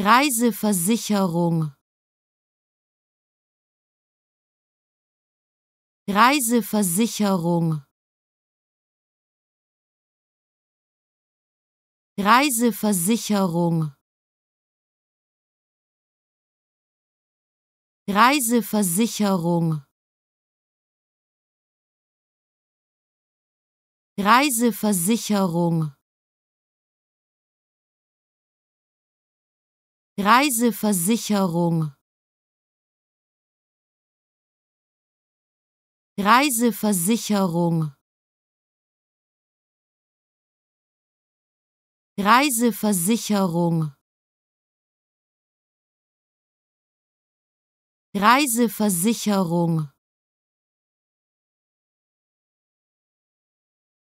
Reiseversicherung Reiseversicherung Reiseversicherung Reiseversicherung Reiseversicherung Reiseversicherung Reiseversicherung Reiseversicherung Reiseversicherung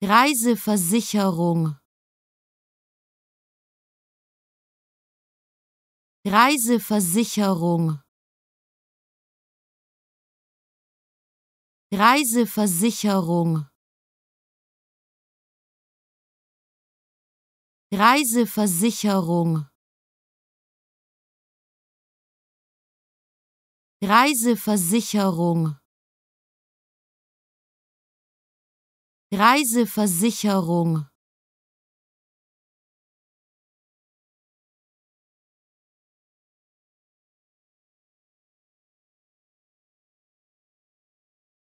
Reiseversicherung Reiseversicherung Reiseversicherung Reiseversicherung Reiseversicherung Reiseversicherung